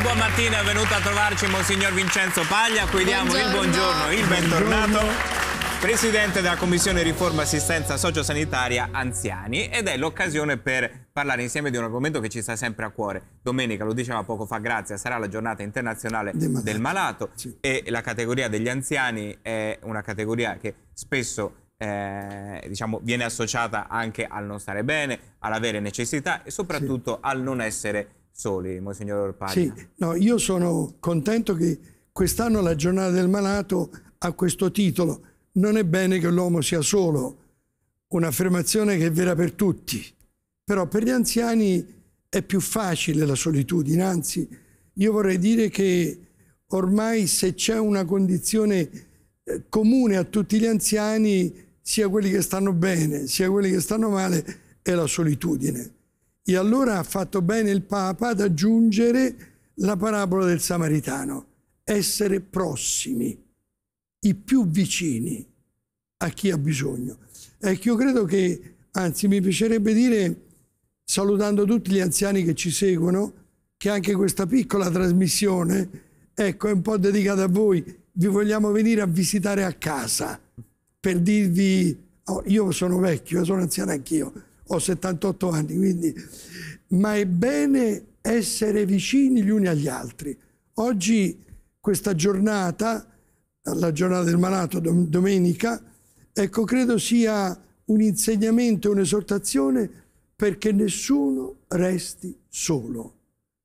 Il buon mattino è venuto a trovarci Monsignor Vincenzo Paglia, qui diamo il buongiorno, il bentornato. Presidente della Commissione Riforma Assistenza Sociosanitaria Anziani ed è l'occasione per parlare insieme di un argomento che ci sta sempre a cuore. Domenica, lo diceva poco fa, Grazia, sarà la giornata internazionale del malato, del malato sì. e la categoria degli anziani è una categoria che spesso eh, diciamo, viene associata anche al non stare bene, all'avere necessità e soprattutto sì. al non essere soli, Monsignor Paglia? Sì, no, io sono contento che quest'anno la giornata del malato ha questo titolo. Non è bene che l'uomo sia solo, un'affermazione che è vera per tutti, però per gli anziani è più facile la solitudine, anzi io vorrei dire che ormai se c'è una condizione eh, comune a tutti gli anziani, sia quelli che stanno bene, sia quelli che stanno male, è la solitudine. E allora ha fatto bene il Papa ad aggiungere la parabola del Samaritano, essere prossimi, i più vicini a chi ha bisogno. Ecco, io credo che, anzi mi piacerebbe dire, salutando tutti gli anziani che ci seguono, che anche questa piccola trasmissione, ecco, è un po' dedicata a voi, vi vogliamo venire a visitare a casa per dirvi, oh, io sono vecchio, eh, sono anziano anch'io, ho 78 anni, quindi... Ma è bene essere vicini gli uni agli altri. Oggi questa giornata, la giornata del malato domenica, ecco, credo sia un insegnamento, un'esortazione perché nessuno resti solo,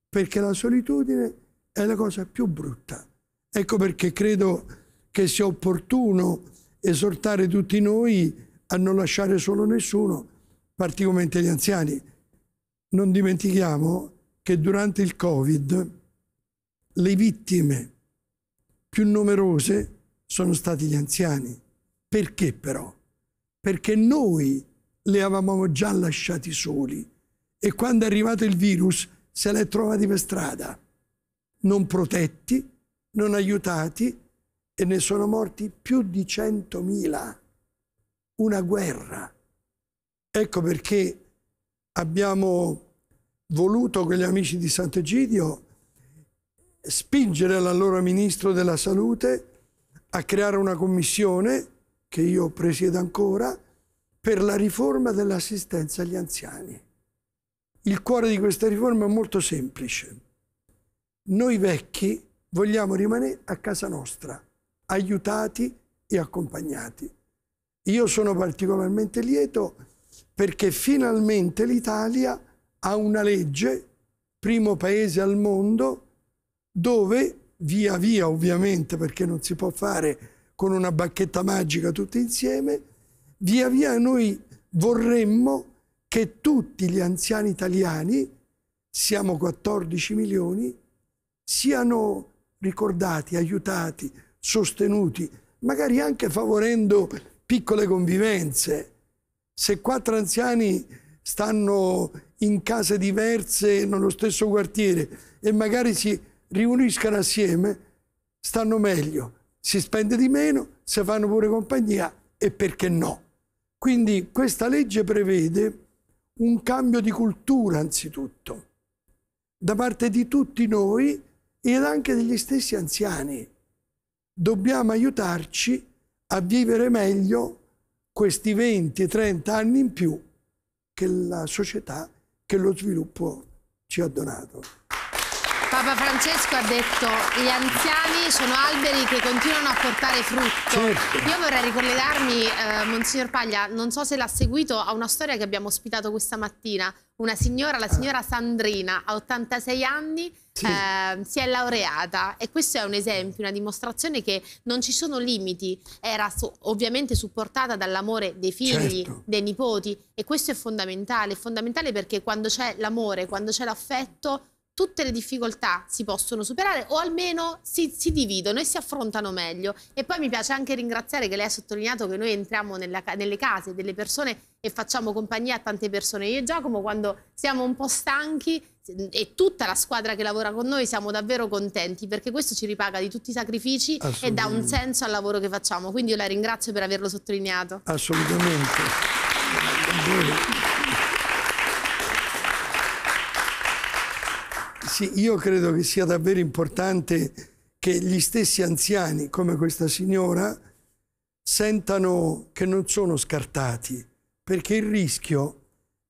perché la solitudine è la cosa più brutta. Ecco perché credo che sia opportuno esortare tutti noi a non lasciare solo nessuno particolarmente gli anziani. Non dimentichiamo che durante il Covid le vittime più numerose sono stati gli anziani. Perché però? Perché noi li avevamo già lasciati soli e quando è arrivato il virus se l'è trovati per strada, non protetti, non aiutati e ne sono morti più di 100.000. Una guerra Ecco perché abbiamo voluto con gli amici di Sant'Egidio spingere l'allora Ministro della Salute a creare una commissione, che io presiedo ancora, per la riforma dell'assistenza agli anziani. Il cuore di questa riforma è molto semplice. Noi vecchi vogliamo rimanere a casa nostra, aiutati e accompagnati. Io sono particolarmente lieto perché finalmente l'Italia ha una legge, primo paese al mondo, dove via via ovviamente, perché non si può fare con una bacchetta magica tutti insieme, via via noi vorremmo che tutti gli anziani italiani, siamo 14 milioni, siano ricordati, aiutati, sostenuti, magari anche favorendo piccole convivenze se quattro anziani stanno in case diverse nello stesso quartiere e magari si riuniscano assieme, stanno meglio, si spende di meno, si fanno pure compagnia e perché no? Quindi questa legge prevede un cambio di cultura anzitutto, da parte di tutti noi ed anche degli stessi anziani. Dobbiamo aiutarci a vivere meglio questi 20-30 anni in più che la società, che lo sviluppo ci ha donato. Papa Francesco ha detto gli anziani sono alberi che continuano a portare frutto. Certo. Io vorrei ricollegarmi, eh, Monsignor Paglia, non so se l'ha seguito, a una storia che abbiamo ospitato questa mattina. Una signora, la signora Sandrina, ha 86 anni, sì. eh, si è laureata e questo è un esempio, una dimostrazione che non ci sono limiti, era su, ovviamente supportata dall'amore dei figli, certo. dei nipoti e questo è fondamentale, è fondamentale perché quando c'è l'amore, quando c'è l'affetto tutte le difficoltà si possono superare o almeno si, si, dividono e si affrontano meglio. E poi mi piace anche ringraziare che lei ha sottolineato che noi entriamo nella, nelle case delle persone e facciamo compagnia a tante persone. Io e Giacomo quando siamo un po' stanchi e tutta la squadra che lavora con noi siamo davvero contenti perché questo ci ripaga di tutti i sacrifici e dà un senso al lavoro che facciamo. Quindi io la ringrazio per averlo sottolineato. Assolutamente. Sì, io credo che sia davvero importante che gli stessi anziani, come questa signora, sentano che non sono scartati, perché il rischio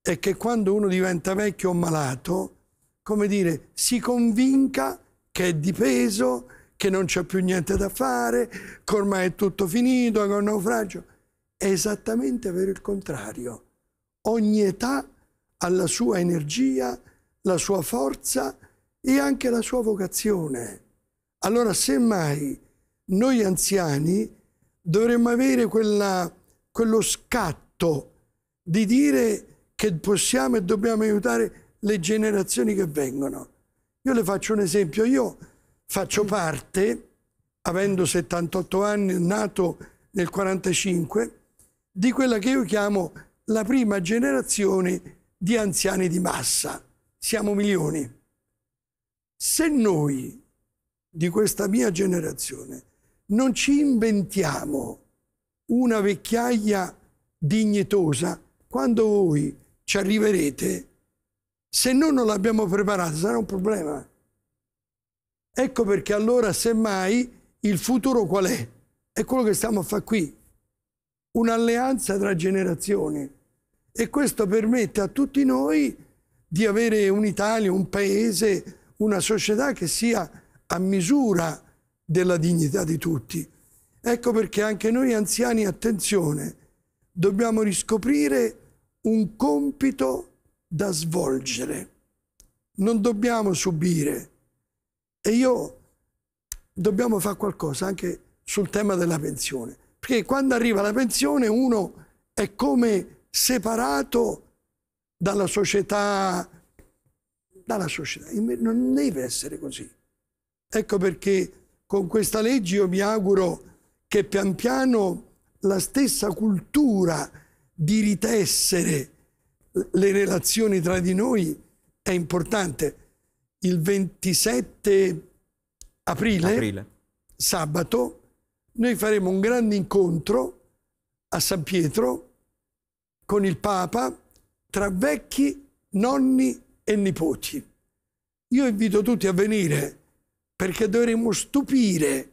è che quando uno diventa vecchio o malato, come dire, si convinca che è di peso, che non c'è più niente da fare, che ormai è tutto finito, che è un naufragio. È esattamente vero il contrario. Ogni età ha la sua energia, la sua forza e anche la sua vocazione. Allora, semmai, noi anziani dovremmo avere quella, quello scatto di dire che possiamo e dobbiamo aiutare le generazioni che vengono. Io le faccio un esempio, io faccio parte, avendo 78 anni, nato nel 45, di quella che io chiamo la prima generazione di anziani di massa. Siamo milioni. Se noi di questa mia generazione non ci inventiamo una vecchiaia dignitosa, quando voi ci arriverete, se noi non l'abbiamo preparata sarà un problema. Ecco perché allora semmai il futuro qual è? È quello che stiamo a fare qui, un'alleanza tra generazioni e questo permette a tutti noi di avere un'Italia, un paese una società che sia a misura della dignità di tutti. Ecco perché anche noi anziani, attenzione, dobbiamo riscoprire un compito da svolgere. Non dobbiamo subire. E io dobbiamo fare qualcosa anche sul tema della pensione. Perché quando arriva la pensione uno è come separato dalla società, dalla società. Non deve essere così. Ecco perché con questa legge io mi auguro che pian piano la stessa cultura di ritessere le relazioni tra di noi è importante. Il 27 aprile, aprile. sabato, noi faremo un grande incontro a San Pietro con il Papa tra vecchi, nonni e nipoti. Io invito tutti a venire perché dovremmo stupire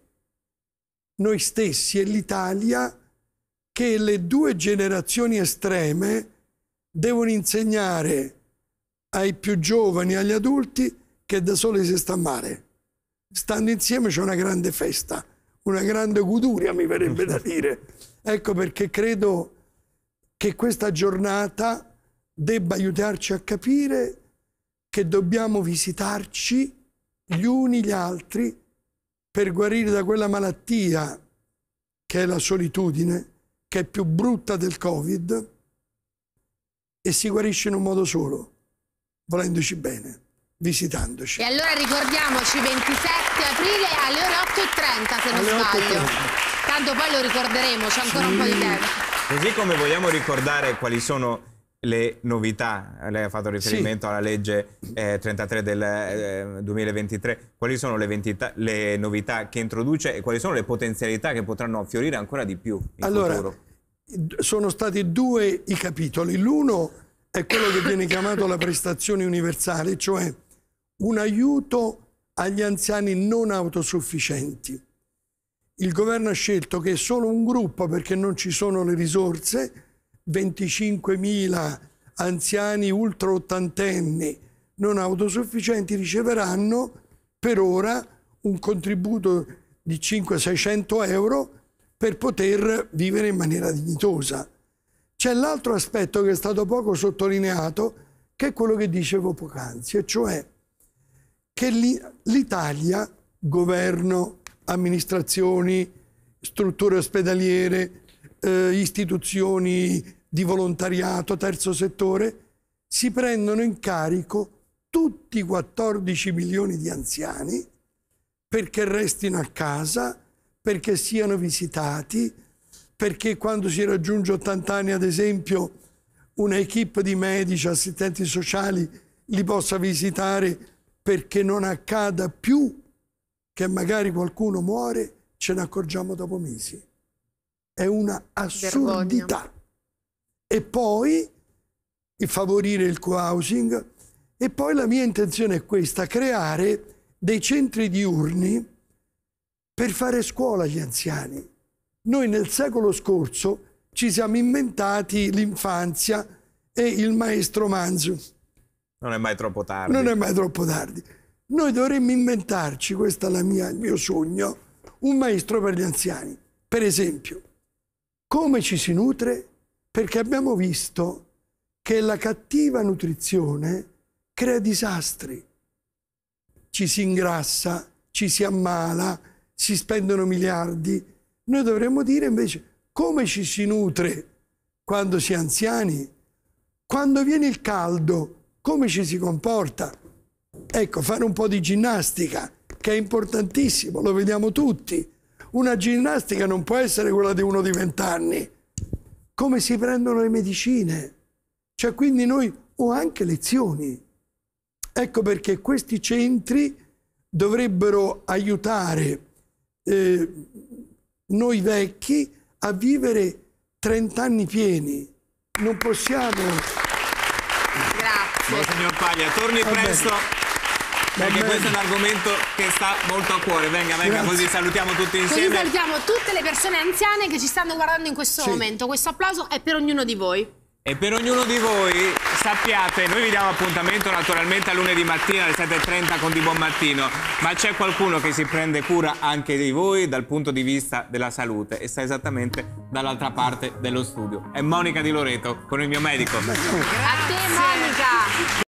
noi stessi e l'Italia che le due generazioni estreme devono insegnare ai più giovani, e agli adulti, che da soli si sta male. Stando insieme c'è una grande festa, una grande guduria mi verrebbe da dire. Ecco perché credo che questa giornata debba aiutarci a capire che dobbiamo visitarci gli uni gli altri per guarire da quella malattia che è la solitudine, che è più brutta del Covid, e si guarisce in un modo solo, volendoci bene, visitandoci. E allora ricordiamoci 27 aprile alle ore 8.30 se non alle sbaglio. Tanto poi lo ricorderemo, c'è ancora sì. un po' di tempo. Così come vogliamo ricordare quali sono le novità, lei ha fatto riferimento sì. alla legge eh, 33 del eh, 2023, quali sono le, ventità, le, novità che introduce e quali sono le potenzialità che potranno fiorire ancora di più in allora, futuro? Sono stati due i capitoli, l'uno è quello che viene chiamato la prestazione universale, cioè un aiuto agli anziani non autosufficienti. Il governo ha scelto che solo un gruppo, perché non ci sono le risorse, 25.000 anziani ultra ottantenni non autosufficienti riceveranno per ora un contributo di 500-600 euro per poter vivere in maniera dignitosa. C'è l'altro aspetto che è stato poco sottolineato, che è quello che dicevo poc'anzi, e cioè che l'Italia, governo, amministrazioni, strutture ospedaliere, eh, istituzioni di volontariato, terzo settore, si prendono in carico tutti i 14 milioni di anziani perché restino a casa, perché siano visitati, perché quando si raggiunge 80 anni, ad esempio, una equip di medici, assistenti sociali li possa visitare perché non accada più che magari qualcuno muore, ce ne accorgiamo dopo mesi. È una assurdità. Vergogna e poi favorire il co-housing e poi la mia intenzione è questa, creare dei centri diurni per fare scuola agli anziani. Noi nel secolo scorso ci siamo inventati l'infanzia e il maestro Manzu. Non è mai troppo tardi. Non è mai troppo tardi. Noi dovremmo inventarci, questo è mia, il mio sogno, un maestro per gli anziani. Per esempio, come ci si nutre perché abbiamo visto che la cattiva nutrizione crea disastri. Ci si ingrassa, ci si ammala, si spendono miliardi. Noi dovremmo dire invece come ci si nutre quando si è anziani, quando viene il caldo, come ci si comporta. Ecco, fare un po' di ginnastica, che è importantissimo, lo vediamo tutti. Una ginnastica non può essere quella di uno di vent'anni come si prendono le medicine. Cioè quindi noi ho anche lezioni. Ecco perché questi centri dovrebbero aiutare eh, noi vecchi a vivere 30 anni pieni. Non possiamo... Grazie. Buon signor Paglia, torni Vabbè. presto. Perché questo è un argomento che sta molto a cuore. Venga, venga, Grazie. così salutiamo tutti insieme. Così salutiamo tutte le persone anziane che ci stanno guardando in questo sì. momento. Questo applauso è per ognuno di voi. E per ognuno di voi sappiate, noi vi diamo appuntamento naturalmente a lunedì mattina alle 7.30 con Di Buon Mattino, ma c'è qualcuno che si prende cura anche di voi dal punto di vista della salute e sta esattamente dall'altra parte dello studio. È Monica Di Loreto con il mio medico. A te Monica!